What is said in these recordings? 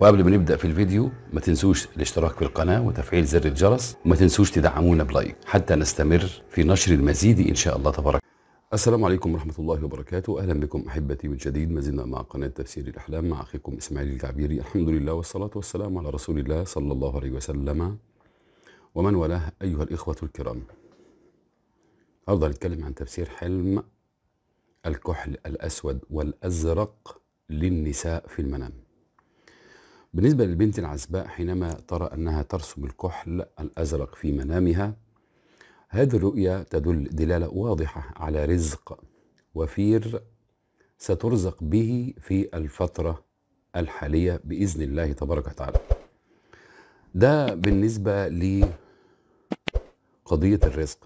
وقبل ما نبدا في الفيديو ما تنسوش الاشتراك في القناه وتفعيل زر الجرس وما تنسوش تدعمونا بلايك حتى نستمر في نشر المزيد ان شاء الله تبارك السلام عليكم ورحمة الله وبركاته أهلا بكم أحبتي من جديد مازلنا مع قناة تفسير الأحلام مع أخيكم إسماعيل الجعبيري الحمد لله والصلاة والسلام على رسول الله صلى الله عليه وسلم ومن والاه أيها الإخوة الكرام النهارده هنتكلم عن تفسير حلم الكحل الأسود والأزرق للنساء في المنام بالنسبة للبنت العزباء حينما ترى أنها ترسم الكحل الأزرق في منامها هذه الرؤية تدل دلالة واضحة على رزق وفير سترزق به في الفترة الحالية بإذن الله تبارك وتعالى ده بالنسبة لقضية الرزق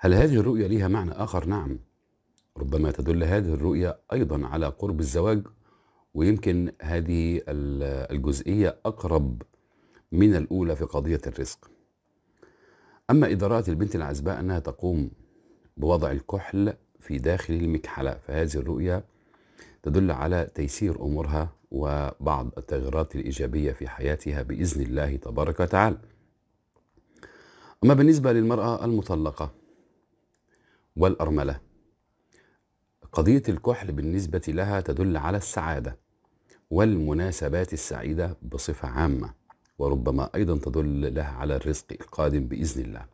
هل هذه الرؤية لها معنى آخر؟ نعم ربما تدل هذه الرؤية أيضا على قرب الزواج ويمكن هذه الجزئية أقرب من الأولى في قضية الرزق أما إذا رأت البنت العزباء أنها تقوم بوضع الكحل في داخل المكحلة فهذه الرؤية تدل على تيسير أمورها وبعض التغييرات الإيجابية في حياتها بإذن الله تبارك وتعالى أما بالنسبة للمرأة المطلقة والأرملة قضية الكحل بالنسبة لها تدل على السعادة والمناسبات السعيدة بصفة عامة وربما أيضا تدل لها على الرزق القادم بإذن الله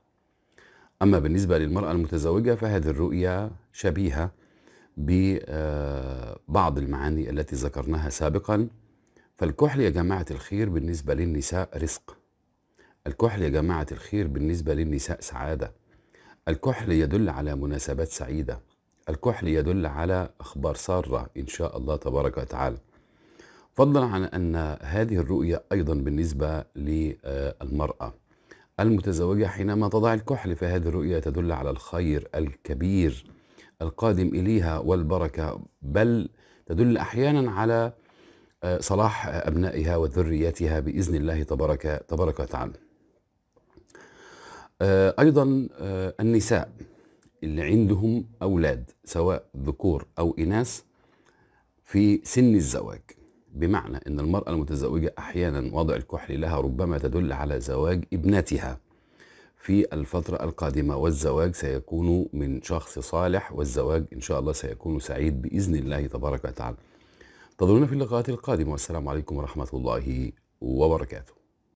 أما بالنسبة للمرأة المتزوجة فهذه الرؤية شبيهة ببعض المعاني التي ذكرناها سابقا فالكحل يا جماعة الخير بالنسبة للنساء رزق الكحل يا جماعة الخير بالنسبة للنساء سعادة الكحل يدل على مناسبات سعيدة الكحل يدل على أخبار سارة إن شاء الله تبارك وتعالى فضلا عن أن هذه الرؤية أيضا بالنسبة للمرأة المتزوجة حينما تضع الكحل فهذه الرؤية تدل على الخير الكبير القادم إليها والبركة بل تدل أحيانا على آه، صلاح أبنائها وذرياتها بإذن الله تبارك تبارك وتعالى. آه، أيضا آه، النساء اللي عندهم أولاد سواء ذكور أو إناث في سن الزواج بمعنى أن المرأة المتزوجة أحيانا وضع الكحل لها ربما تدل على زواج ابنتها في الفترة القادمة والزواج سيكون من شخص صالح والزواج إن شاء الله سيكون سعيد بإذن الله تبارك وتعالى تظلون في اللقاءات القادمة والسلام عليكم ورحمة الله وبركاته